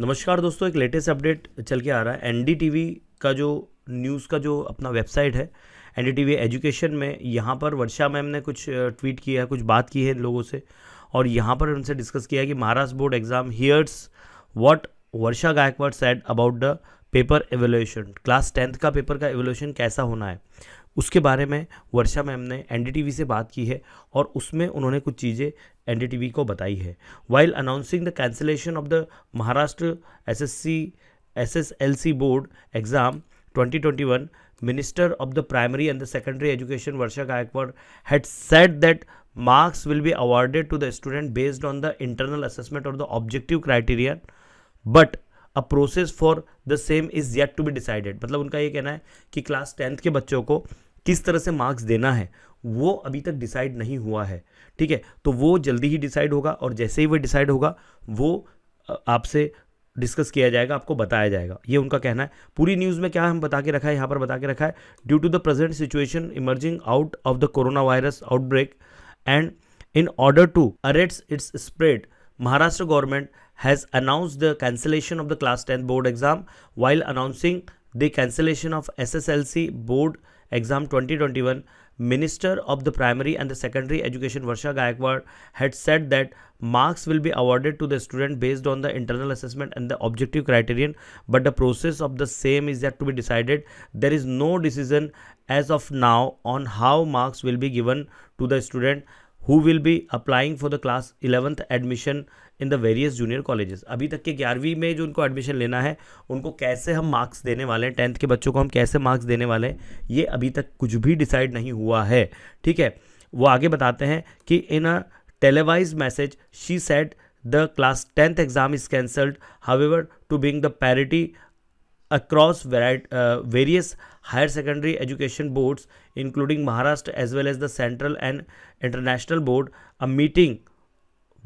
नमस्कार दोस्तों एक लेटेस्ट अपडेट चल के आ रहा है एन का जो न्यूज़ का जो अपना वेबसाइट है एन एजुकेशन में यहाँ पर वर्षा मैम ने कुछ ट्वीट किया है कुछ बात की है लोगों से और यहाँ पर उनसे डिस्कस किया है कि Maharashtra board exam here's what Varsha Gaikwad said about the paper evaluation class tenth का पेपर का एवेल्यूशन कैसा होना है उसके बारे में वर्षा मैम ने एन से बात की है और उसमें उन्होंने कुछ चीज़ें एन को बताई है while announcing the cancellation of the Maharashtra S S C board exam 2021 minister of the primary and the secondary education Varsha Gaikwad had said that marks will be awarded to the student based on the internal assessment और the objective criteria but a process for the same is yet to be decided मतलब उनका ये कहना है कि class tenth के बच्चों को किस तरह से मार्क्स देना है वो अभी तक डिसाइड नहीं हुआ है ठीक है तो वो जल्दी ही डिसाइड होगा और जैसे ही वो डिसाइड होगा वो आपसे डिस्कस किया जाएगा आपको बताया जाएगा ये उनका कहना है पूरी न्यूज़ में क्या हम बता के रखा है यहाँ पर बता के रखा है due to the present situation emerging out of the corona virus outbreak and in order to अरेट्स its spread Maharashtra government has announce the cancellation of the class tenth board exam while announcing the cancellation of S S L C board exam 2021, Minister of the Primary and the Secondary Education Varsha Gaikwad had said that marks will be awarded to the student based on the internal assessment and the objective criterion, but the process of the same is yet to be decided. There is no decision as of now on how marks will be given to the student who will be applying for the class 11th admission in the various junior colleges अभी तक के ग्यारहवीं में जो उनको admission लेना है उनको कैसे हम मार्क्स देने वाले हैं टेंथ के बच्चों को हम कैसे मार्क्स देने वाले हैं ये अभी तक कुछ भी डिसाइड नहीं हुआ है ठीक है वो आगे बताते हैं कि in a televised message she said the class tenth exam is cancelled ever to bring the parity across various higher secondary education boards including Maharashtra as well as the central and international board a meeting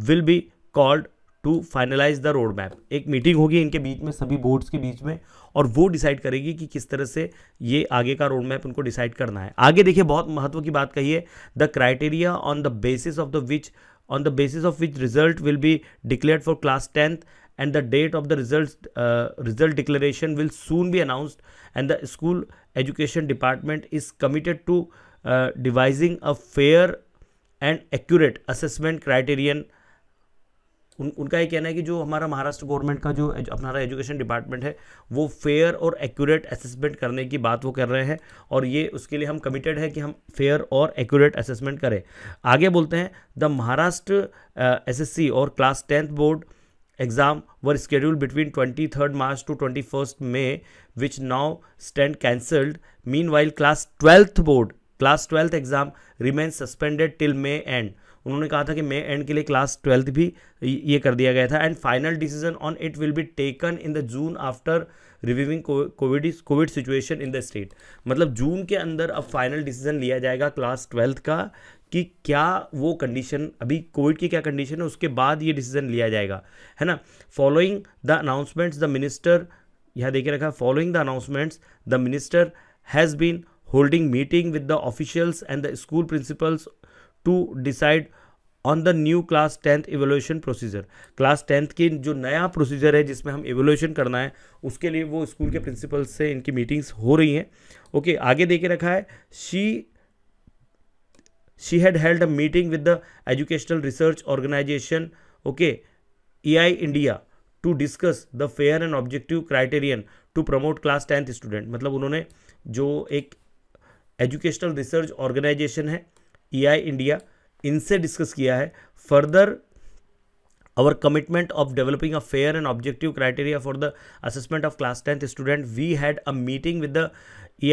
will be called to finalise the road map एक मीटिंग होगी इनके बीच में सभी boards के बीच में और वो डिसाइड करेगी कि किस तरह से ये आगे का रोड मैप उनको डिसाइड करना है आगे देखिए बहुत महत्व की बात कही है the criteria on the basis of the which on the basis of which result will be declare for class tenth and the date of the result result declaration will soon be announced and the school education department is committed to devising a fair and accurate assessment criterion उन उनका ये कहना है कि जो हमारा Maharashtra government का जो अपना एजुकेशन डिपार्टमेंट है वो फेयर और एक्यूरेट असेसमेंट करने की बात वो कर रहे हैं और ये उसके लिए हम कमिटेड है कि हम फेयर और एक्यूरेट असेसमेंट करें आगे बोलते हैं द महाराष्ट्र एसएससी और class tenth board exam were schedule between twenty third March to twenty first May which now stand cancelled meanwhile class twelfth board class twelfth exam remain suspended till May end उन्होंने कहा था कि मे and के लिए class twelfth भी ये कर दिया गया था and final decision on it will be taken in the June after reviewing COVID COVID situation in the state मतलब जून के अंदर अब फाइनल डिसीजन लिया जाएगा क्लास ट्वेल्थ का कि क्या वो कंडीशन अभी कोविड की क्या कंडीशन है उसके बाद ये डिसीजन लिया जाएगा है ना following the announcements the minister यहाँ देखे रखा following the announcements the minister has been holding meeting with the officials and the school principals to decide on the new class tenth evaluation procedure class tenth की जो नया procedure है जिसमें हम evolution करना है उसके लिए वो स्कूल के प्रिंसिपल से इनकी मीटिंग्स हो रही हैं ओके okay, आगे देखे रखा है she she had held a meeting with the educational research organisation okay E I India to discuss the fair and objective criterion to promote class tenth student मतलब उन्होंने जो एक एजुकेशनल रिसर्च ऑर्गेनाइजेशन है आई India इनसे discuss किया है further our commitment of developing a fair and objective criteria for the assessment of class tenth student we had a meeting with the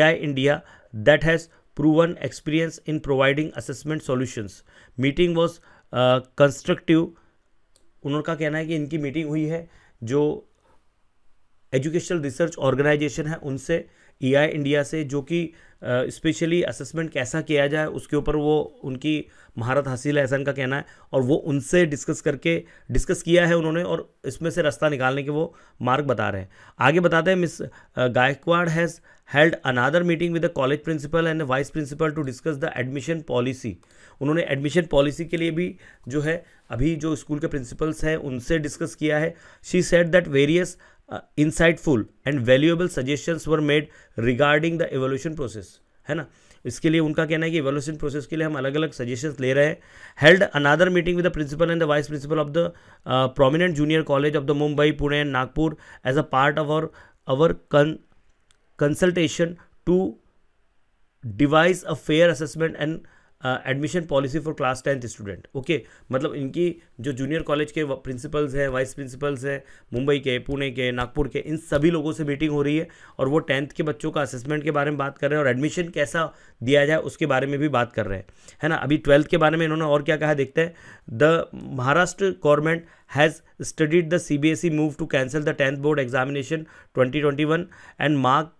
I India that has proven experience in providing assessment solutions meeting was constructive उनका कहना है कि इनकी meeting हुई है जो educational research organisation है उनसे ई आई इंडिया से जो कि स्पेशली असेसमेंट कैसा किया जाए उसके ऊपर वो उनकी महारत हासिल है ऐसा का कहना है और वो उनसे डिस्कस करके डिस्कस किया है उन्होंने और इसमें से रास्ता निकालने के वो मार्ग बता रहे हैं आगे बताते हैं Miss Gaikwad has held another meeting with the college principal and vice principal to discuss the admission policy उन्होंने एडमिशन पॉलिसी के लिए भी जो है अभी जो स्कूल के प्रिंसिपल्स हैं उनसे डिस्कस किया है she said that various uh, insightful and valuable suggestions were made regarding the evolution process है ना इसके लिए उनका कहना है कि एवोल्यूशन प्रोसेस के लिए हम अलग अलग सजेशंस ले रहे हैं held another meeting with the principal and the vice principal of the prominent junior college of the Mumbai Pune and Nagpur as a part of our our consultation to devise a fair assessment and admission policy for class tenth student okay मतलब इनकी जो junior college के principals हैं vice principals हैं मुंबई के पुणे के नागपुर के इन सभी लोगों से मीटिंग हो रही है और वो टेंथ के बच्चों का असेसमेंट के बारे में बात कर रहे हैं और एडमिशन कैसा दिया जाए उसके बारे में भी बात कर रहे हैं है ना अभी ट्वेल्थ के बारे में इन्होंने और क्या कहा देखते हैं the Maharashtra government has studied the C B S E move to cancel the tenth board examination twenty twenty one and mark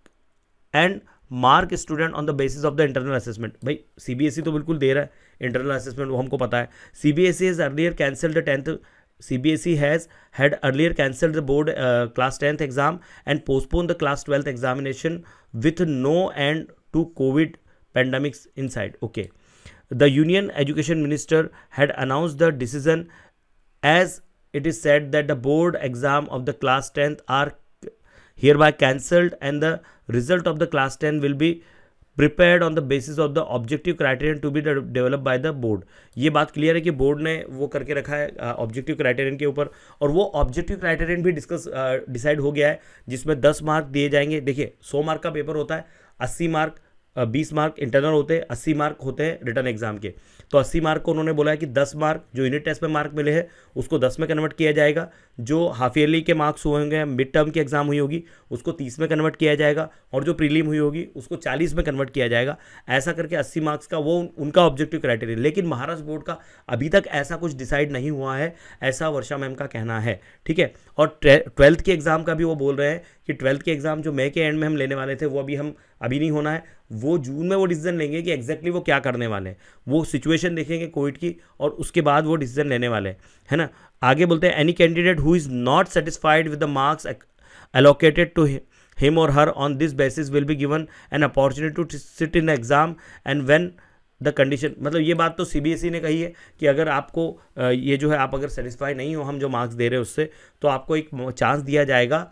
and mark student on the basis of the internal assessment भाई CBSE e तो बिल्कुल दे रहा है internal assessment वो हमको पता है CBSE has earlier cancelled the tenth CBSE has had earlier cancelled the board class tenth exam and postpone the class twelfth examination with no end to COVID in sight okay the union education minister had announce the decision as it is said that the board exam of the class tenth are hereby cancelled and the result of the class ten will be prepared on the basis of the objective criterion to be develop by the board ये बात clear है कि board ने वो करके रखा है objective criterion के ऊपर और वो ऑब्जेक्टिव क्राइटेरियन भी डिस्कस डिसाइड हो गया है जिसमें दस मार्क दिए जाएंगे देखिए सौ मार्क का पेपर होता है अस्सी मार्क बीस मार्क इंटरनल होते हैं अस्सी मार्क होते हैं रिटर्न एग्जाम के तो अस्सी मार्क को उन्होंने बोला है कि दस मार्क जो यूनिट टेस्ट में मार्क मिले हैं उसको दस में कन्वर्ट किया जाएगा जो हाफ ईयरली के मार्क्स हुए होंगे मिड टर्म की एग्ज़ाम हुई होगी उसको तीस में कन्वर्ट किया जाएगा और जो प्रीलिम हुई होगी उसको चालीस में कन्वर्ट किया जाएगा ऐसा करके अस्सी मार्क्स का वो उनका ऑब्जेक्टिव क्राइटेरिया लेकिन महाराष्ट्र बोर्ड का अभी तक ऐसा कुछ डिसाइड नहीं हुआ है ऐसा वर्षा मैम का कहना है ठीक है और ट्वेल्थ के एग्ज़ाम का भी वो बोल रहे हैं कि ट्वेल्थ के एग्ज़ाम जो मई के एंड में हम लेने वाले थे वो अभी हम अभी नहीं होना है वो जून में वो डिसीजन लेंगे कि एग्जैक्टली exactly वो क्या करने वाले हैं वो सिचुएशन देखेंगे कोविड की और उसके बाद वो डिसीजन लेने वाले हैं है ना आगे बोलते हैं any candidate who is not satisfied with the marks allocated to him और her on this basis will be given an opportunity to sit in exam and when the condition मतलब ये बात तो सीबीएसई e ने कही है कि अगर आपको ये जो है आप अगर सेटिस्फाई नहीं हो हम जो मार्क्स दे रहे हैं उससे तो आपको एक चांस दिया जाएगा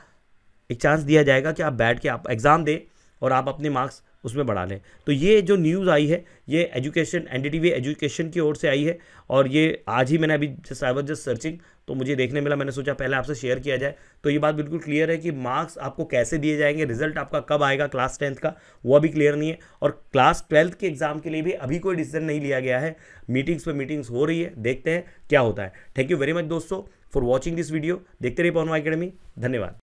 एक चांस दिया जाएगा कि आप बैठ के आप एग्ज़ाम दें और आप अपने मार्क्स उसमें बढ़ा लें तो ये जो न्यूज़ आई है ये एजुकेशन एन एजुकेशन की ओर से आई है और ये आज ही मैंने अभी just I was just searching तो मुझे देखने मिला मैंने सोचा पहले आपसे शेयर किया जाए तो ये बात बिल्कुल क्लियर है कि मार्क्स आपको कैसे दिए जाएंगे रिजल्ट आपका कब आएगा क्लास टेंथ का वो अभी क्लियर नहीं है और क्लास ट्वेल्थ के एग्जाम के लिए भी अभी कोई डिसीजन नहीं लिया गया है मीटिंग्स पर मीटिंग्स हो रही है देखते हैं क्या होता है थैंक यू वेरी मच दोस्तों फॉर वॉचिंग दिस वीडियो देखते रहिए पवन अकेडमी धन्यवाद